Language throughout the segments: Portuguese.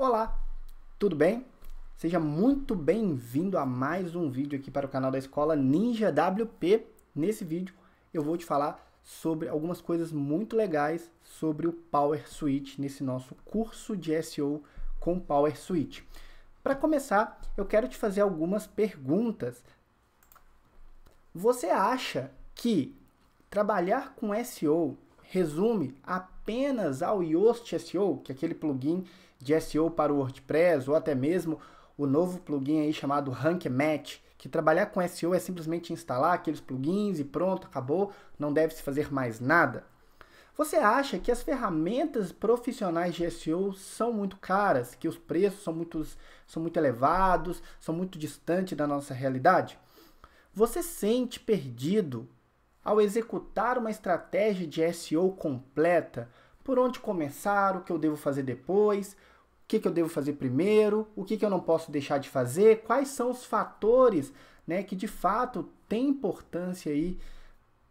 Olá, tudo bem? Seja muito bem-vindo a mais um vídeo aqui para o canal da Escola Ninja WP. Nesse vídeo eu vou te falar sobre algumas coisas muito legais sobre o Power Suite nesse nosso curso de SEO com Power Suite. Para começar, eu quero te fazer algumas perguntas. Você acha que trabalhar com SEO resume apenas ao Yoast SEO, que é aquele plugin de SEO para o WordPress, ou até mesmo o novo plugin aí chamado Rank Match, que trabalhar com SEO é simplesmente instalar aqueles plugins e pronto, acabou, não deve se fazer mais nada. Você acha que as ferramentas profissionais de SEO são muito caras, que os preços são muito, são muito elevados, são muito distantes da nossa realidade? Você sente perdido ao executar uma estratégia de SEO completa, por onde começar, o que eu devo fazer depois, o que, que eu devo fazer primeiro, o que, que eu não posso deixar de fazer, quais são os fatores né, que de fato têm importância aí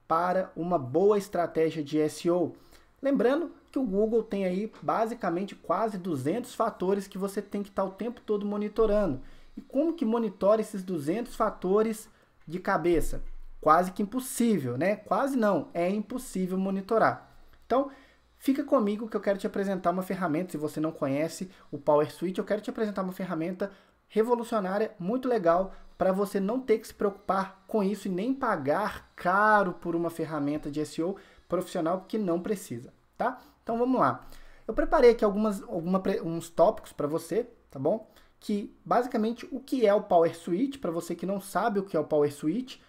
para uma boa estratégia de SEO. Lembrando que o Google tem aí basicamente quase 200 fatores que você tem que estar o tempo todo monitorando. E como que monitora esses 200 fatores de cabeça? quase que impossível, né? Quase não, é impossível monitorar. Então, fica comigo que eu quero te apresentar uma ferramenta, se você não conhece o Power Suite, eu quero te apresentar uma ferramenta revolucionária, muito legal, para você não ter que se preocupar com isso e nem pagar caro por uma ferramenta de SEO profissional que não precisa, tá? Então vamos lá. Eu preparei aqui algumas, alguma, uns tópicos para você, tá bom? Que basicamente o que é o Power Suite, para você que não sabe o que é o Power Suite,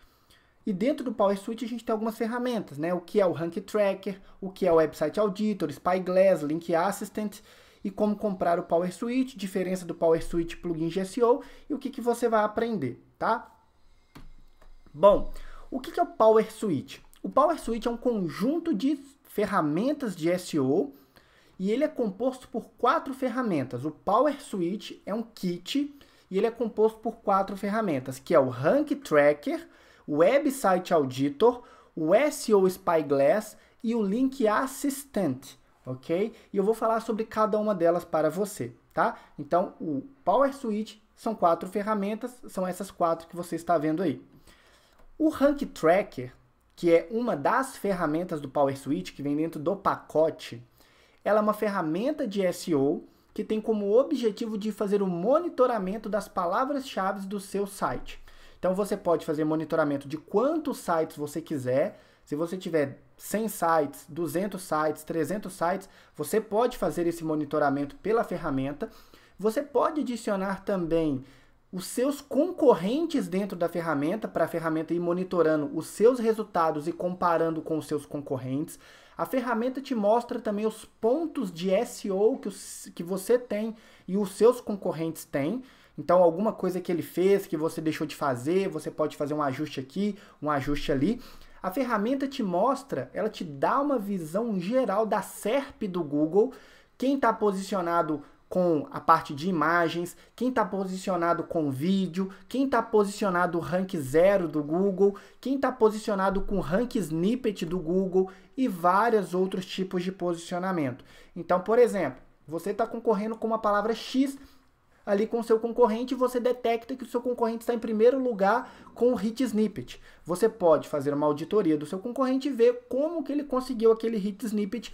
e dentro do Power Suite a gente tem algumas ferramentas, né? O que é o Rank Tracker, o que é o Website Auditor, Spyglass, Link Assistant e como comprar o Power Suite, diferença do Power Suite plugin GSO e o que, que você vai aprender, tá? Bom, o que, que é o Power Suite? O Power Suite é um conjunto de ferramentas de SEO e ele é composto por quatro ferramentas. O Power Suite é um kit e ele é composto por quatro ferramentas, que é o Rank Tracker, o Website Auditor, o SEO Spyglass e o Link Assistant, ok? E eu vou falar sobre cada uma delas para você, tá? Então, o Power Suite são quatro ferramentas, são essas quatro que você está vendo aí. O Rank Tracker, que é uma das ferramentas do Power Suite que vem dentro do pacote, ela é uma ferramenta de SEO que tem como objetivo de fazer o monitoramento das palavras-chave do seu site. Então você pode fazer monitoramento de quantos sites você quiser. Se você tiver 100 sites, 200 sites, 300 sites, você pode fazer esse monitoramento pela ferramenta. Você pode adicionar também os seus concorrentes dentro da ferramenta, para a ferramenta ir monitorando os seus resultados e comparando com os seus concorrentes. A ferramenta te mostra também os pontos de SEO que, os, que você tem e os seus concorrentes têm. Então, alguma coisa que ele fez que você deixou de fazer, você pode fazer um ajuste aqui, um ajuste ali. A ferramenta te mostra, ela te dá uma visão geral da SERP do Google, quem está posicionado com a parte de imagens, quem está posicionado com vídeo, quem está posicionado rank zero do Google, quem está posicionado com rank snippet do Google e vários outros tipos de posicionamento. Então, por exemplo, você está concorrendo com uma palavra X ali com o seu concorrente e você detecta que o seu concorrente está em primeiro lugar com o hit snippet. Você pode fazer uma auditoria do seu concorrente e ver como que ele conseguiu aquele hit snippet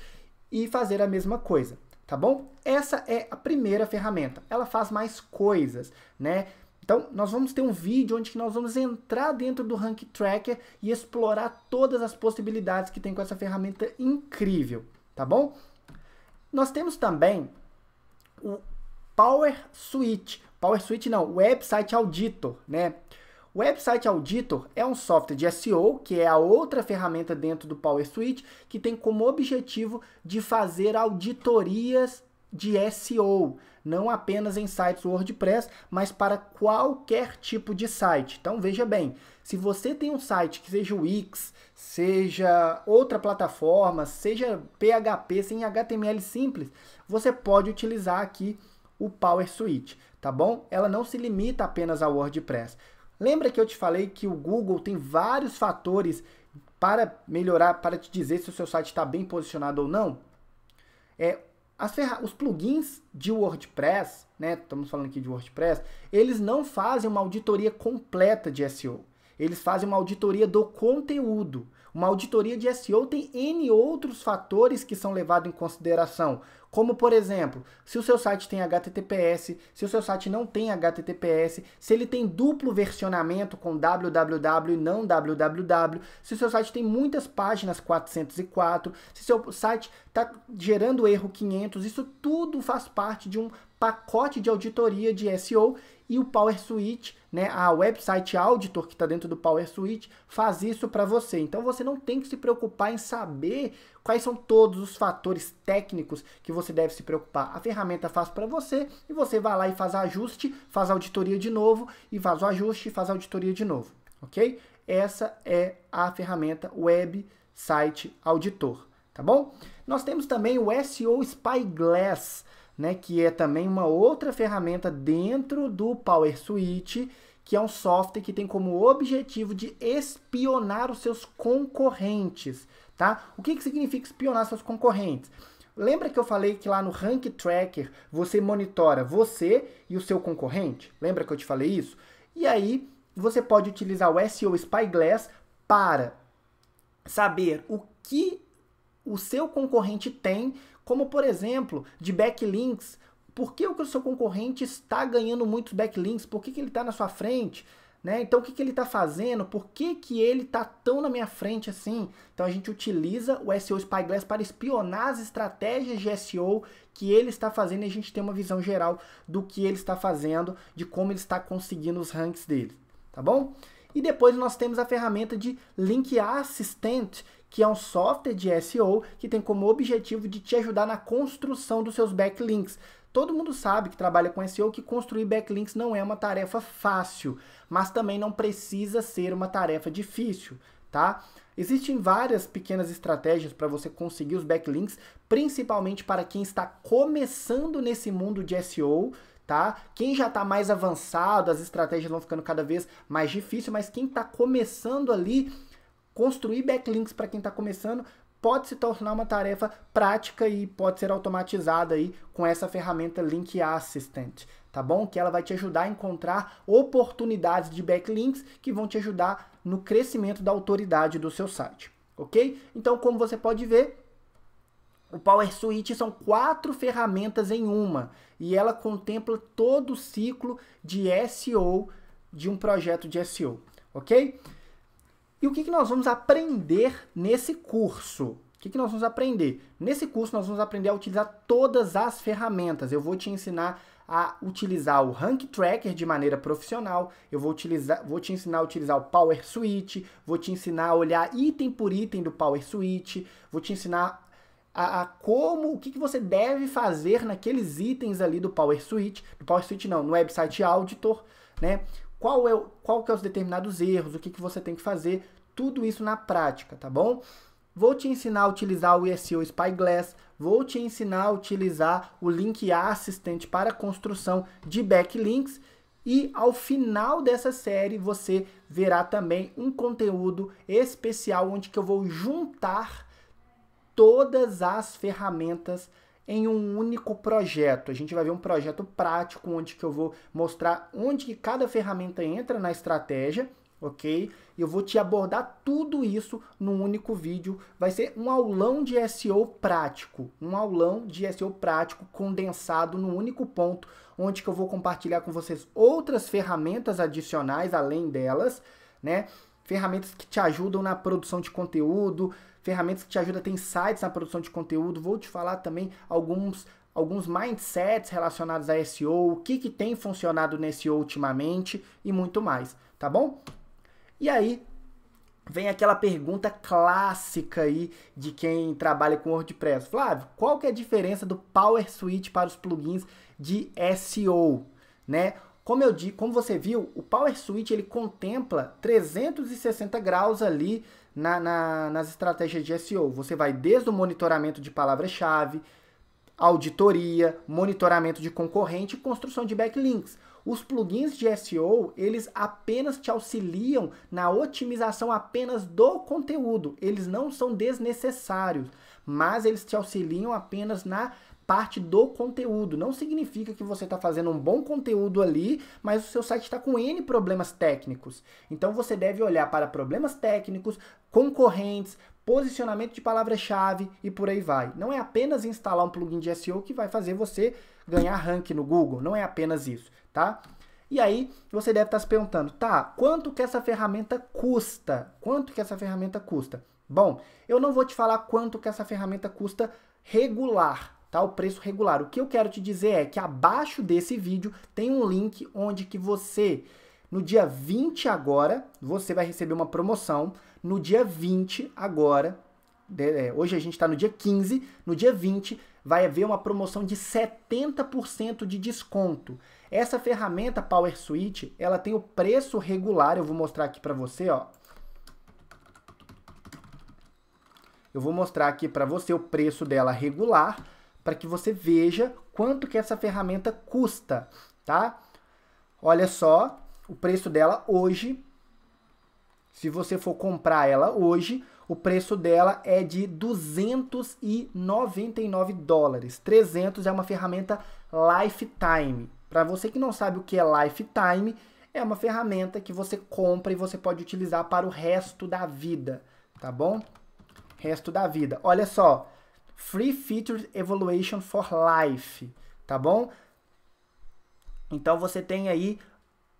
e fazer a mesma coisa, tá bom? Essa é a primeira ferramenta. Ela faz mais coisas, né? Então, nós vamos ter um vídeo onde nós vamos entrar dentro do Rank Tracker e explorar todas as possibilidades que tem com essa ferramenta incrível, tá bom? Nós temos também o Power Suite. Power Suite não, Website Auditor, né? O Website Auditor é um software de SEO, que é a outra ferramenta dentro do Power Suite, que tem como objetivo de fazer auditorias de SEO, não apenas em sites WordPress, mas para qualquer tipo de site. Então veja bem, se você tem um site que seja Wix, seja outra plataforma, seja PHP sem HTML simples, você pode utilizar aqui o Power Suite, tá bom? Ela não se limita apenas ao WordPress. Lembra que eu te falei que o Google tem vários fatores para melhorar, para te dizer se o seu site está bem posicionado ou não? É, os plugins de WordPress, né, estamos falando aqui de WordPress, eles não fazem uma auditoria completa de SEO. Eles fazem uma auditoria do conteúdo. Uma auditoria de SEO tem N outros fatores que são levados em consideração, como por exemplo, se o seu site tem HTTPS, se o seu site não tem HTTPS, se ele tem duplo versionamento com www e não www, se o seu site tem muitas páginas 404, se seu site está gerando erro 500, isso tudo faz parte de um pacote de auditoria de SEO e o Power Suite, né, a website auditor que está dentro do Power Suite, faz isso para você. Então você não tem que se preocupar em saber quais são todos os fatores técnicos que você deve se preocupar. A ferramenta faz para você e você vai lá e faz ajuste, faz auditoria de novo e faz o ajuste faz faz auditoria de novo, ok? Essa é a ferramenta Website Auditor, tá bom? Nós temos também o SEO Spyglass né, que é também uma outra ferramenta dentro do Power Suite, que é um software que tem como objetivo de espionar os seus concorrentes, tá? O que, que significa espionar seus concorrentes? Lembra que eu falei que lá no Rank Tracker você monitora você e o seu concorrente? Lembra que eu te falei isso? E aí você pode utilizar o SEO Spyglass para saber o que o seu concorrente tem como por exemplo, de backlinks. Por que o seu concorrente está ganhando muitos backlinks? Por que, que ele está na sua frente? Né? Então o que, que ele está fazendo? Por que, que ele está tão na minha frente assim? Então a gente utiliza o SEO Spyglass para espionar as estratégias de SEO que ele está fazendo e a gente tem uma visão geral do que ele está fazendo, de como ele está conseguindo os ranks dele, tá bom? E depois nós temos a ferramenta de Link Assistant, que é um software de SEO que tem como objetivo de te ajudar na construção dos seus backlinks. Todo mundo sabe que trabalha com SEO que construir backlinks não é uma tarefa fácil, mas também não precisa ser uma tarefa difícil, tá? Existem várias pequenas estratégias para você conseguir os backlinks, principalmente para quem está começando nesse mundo de SEO, tá? Quem já está mais avançado, as estratégias vão ficando cada vez mais difíceis mas quem está começando ali, construir backlinks para quem está começando, pode se tornar uma tarefa prática e pode ser automatizada aí com essa ferramenta Link Assistant, tá bom? Que ela vai te ajudar a encontrar oportunidades de backlinks que vão te ajudar no crescimento da autoridade do seu site, ok? Então, como você pode ver, o Power Suite são quatro ferramentas em uma e ela contempla todo o ciclo de SEO de um projeto de SEO, ok? E o que, que nós vamos aprender nesse curso? O que, que nós vamos aprender? Nesse curso nós vamos aprender a utilizar todas as ferramentas. Eu vou te ensinar a utilizar o Rank Tracker de maneira profissional, eu vou, utilizar, vou te ensinar a utilizar o Power Suite, vou te ensinar a olhar item por item do Power Suite, vou te ensinar a, a, como, o que, que você deve fazer naqueles itens ali do Power Suite, do Power Suite não, no website Auditor, né? Qual é, qual que é os determinados erros, o que, que você tem que fazer, tudo isso na prática, tá bom? Vou te ensinar a utilizar o SEO Spyglass, vou te ensinar a utilizar o Link Assistant para construção de backlinks e ao final dessa série você verá também um conteúdo especial onde que eu vou juntar todas as ferramentas em um único projeto. A gente vai ver um projeto prático onde que eu vou mostrar onde que cada ferramenta entra na estratégia, ok? Eu vou te abordar tudo isso num único vídeo. Vai ser um aulão de SEO prático, um aulão de SEO prático condensado num único ponto, onde que eu vou compartilhar com vocês outras ferramentas adicionais além delas, né? ferramentas que te ajudam na produção de conteúdo, ferramentas que te ajudam a ter insights na produção de conteúdo. Vou te falar também alguns alguns mindsets relacionados a SEO, o que, que tem funcionado no SEO ultimamente e muito mais, tá bom? E aí vem aquela pergunta clássica aí de quem trabalha com WordPress. Flávio, qual que é a diferença do Power Suite para os plugins de SEO, né? Como eu digo, como você viu, o Power ele contempla 360 graus ali na, na, nas estratégias de SEO. Você vai desde o monitoramento de palavra-chave, auditoria, monitoramento de concorrente e construção de backlinks. Os plugins de SEO, eles apenas te auxiliam na otimização apenas do conteúdo. Eles não são desnecessários, mas eles te auxiliam apenas na parte do conteúdo. Não significa que você está fazendo um bom conteúdo ali, mas o seu site está com N problemas técnicos. Então você deve olhar para problemas técnicos, concorrentes, posicionamento de palavra-chave e por aí vai. Não é apenas instalar um plugin de SEO que vai fazer você ganhar rank no Google. Não é apenas isso, tá? E aí você deve estar tá se perguntando, tá, quanto que essa ferramenta custa? Quanto que essa ferramenta custa? Bom, eu não vou te falar quanto que essa ferramenta custa regular, tá? O preço regular. O que eu quero te dizer é que abaixo desse vídeo tem um link onde que você no dia 20 agora, você vai receber uma promoção. No dia 20 agora, é, hoje a gente está no dia 15, no dia 20 vai haver uma promoção de 70% de desconto. Essa ferramenta Power Suite, ela tem o preço regular, eu vou mostrar aqui para você, ó. Eu vou mostrar aqui para você o preço dela regular para que você veja quanto que essa ferramenta custa, tá? Olha só o preço dela hoje. Se você for comprar ela hoje, o preço dela é de 299 dólares. 300 é uma ferramenta lifetime. Para você que não sabe o que é lifetime, é uma ferramenta que você compra e você pode utilizar para o resto da vida, tá bom? Resto da vida. Olha só, Free Feature Evaluation for Life, tá bom? Então você tem aí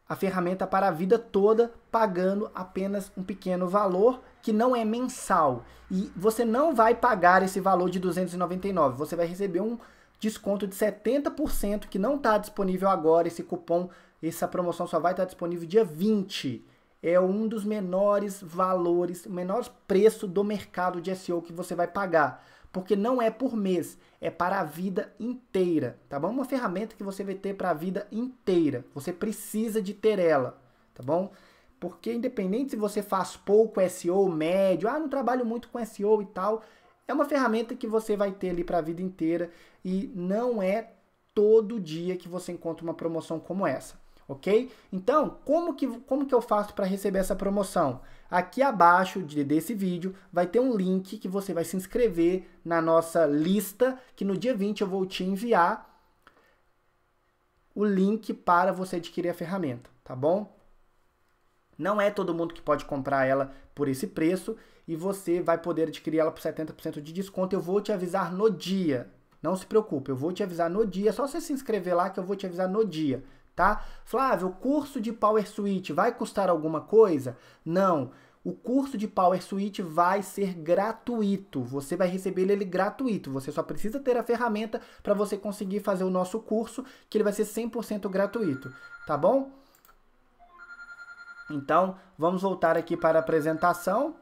a ferramenta para a vida toda pagando apenas um pequeno valor que não é mensal. E você não vai pagar esse valor de 299, você vai receber um desconto de 70% que não está disponível agora esse cupom, essa promoção só vai estar tá disponível dia 20. É um dos menores valores, o menor preço do mercado de SEO que você vai pagar porque não é por mês, é para a vida inteira, tá bom? Uma ferramenta que você vai ter para a vida inteira. Você precisa de ter ela, tá bom? Porque independente se você faz pouco SEO, médio, ah, não trabalho muito com SEO e tal, é uma ferramenta que você vai ter ali para a vida inteira e não é todo dia que você encontra uma promoção como essa ok? Então, como que, como que eu faço para receber essa promoção? Aqui abaixo de, desse vídeo vai ter um link que você vai se inscrever na nossa lista, que no dia 20 eu vou te enviar o link para você adquirir a ferramenta, tá bom? Não é todo mundo que pode comprar ela por esse preço e você vai poder adquirir ela por 70% de desconto. Eu vou te avisar no dia. Não se preocupe, eu vou te avisar no dia. É só você se inscrever lá que eu vou te avisar no dia, tá? Flávio, o curso de Power Suite vai custar alguma coisa? Não. O curso de Power Suite vai ser gratuito. Você vai receber ele gratuito. Você só precisa ter a ferramenta para você conseguir fazer o nosso curso, que ele vai ser 100% gratuito, tá bom? Então, vamos voltar aqui para a apresentação.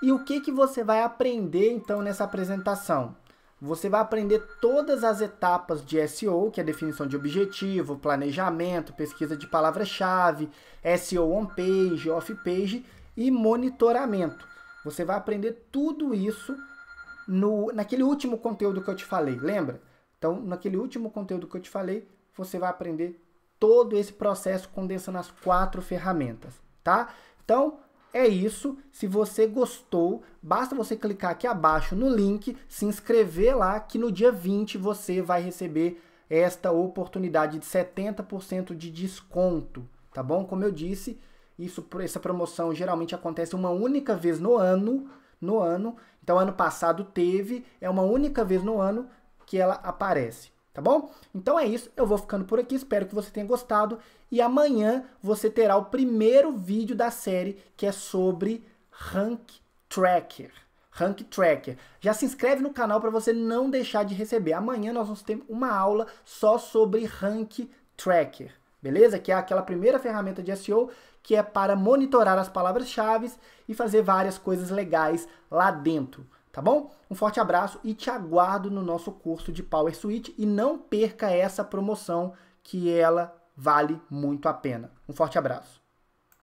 E o que, que você vai aprender, então, nessa apresentação? Você vai aprender todas as etapas de SEO, que é definição de objetivo, planejamento, pesquisa de palavra-chave, SEO on-page, off-page e monitoramento. Você vai aprender tudo isso no, naquele último conteúdo que eu te falei, lembra? Então, naquele último conteúdo que eu te falei, você vai aprender todo esse processo condensando as quatro ferramentas, tá? Então, é isso. Se você gostou, basta você clicar aqui abaixo no link, se inscrever lá, que no dia 20 você vai receber esta oportunidade de 70% de desconto, tá bom? Como eu disse, isso, essa promoção geralmente acontece uma única vez no ano, no ano. Então ano passado teve, é uma única vez no ano que ela aparece tá bom? Então é isso, eu vou ficando por aqui, espero que você tenha gostado e amanhã você terá o primeiro vídeo da série que é sobre Rank Tracker. Rank Tracker. Já se inscreve no canal para você não deixar de receber. Amanhã nós vamos ter uma aula só sobre Rank Tracker, beleza? Que é aquela primeira ferramenta de SEO que é para monitorar as palavras-chave e fazer várias coisas legais lá dentro tá bom? Um forte abraço e te aguardo no nosso curso de Power Switch e não perca essa promoção que ela vale muito a pena. Um forte abraço.